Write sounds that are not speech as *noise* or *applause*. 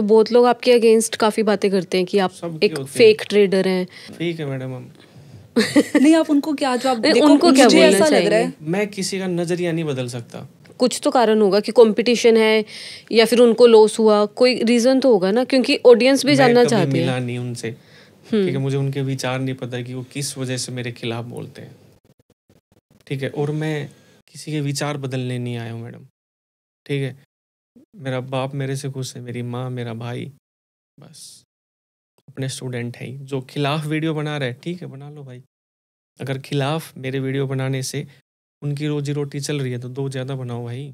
तो बहुत लोग आपके अगेंस्ट काफ़ी बातें करते हैं कि आप एक फेक ट्रेडर हैं ठीक है मैडम हम *laughs* नहीं आप उनको क्या जवाब उनको क्या मुझे ऐसा लग रहा है मैं किसी का नजरिया नहीं बदल सकता कुछ तो कारण होगा कि कंपटीशन है या फिर उनको लॉस हुआ कोई रीजन तो होगा ना क्योंकि ऑडियंस भी जानना चाहती है मिला नहीं उनसे हम्म। ठीक है मुझे उनके विचार नहीं पता कि वो किस वजह से मेरे खिलाफ बोलते हैं ठीक है और मैं किसी के विचार बदलने नहीं आया हूँ मैडम ठीक है मेरा बाप मेरे से खुश है मेरी माँ मेरा भाई बस अपने स्टूडेंट है जो खिलाफ वीडियो बना रहे ठीक है बना लो भाई अगर खिलाफ मेरे वीडियो बनाने से उनकी रोजी रोटी चल रही है तो दो ज़्यादा बनाओ भाई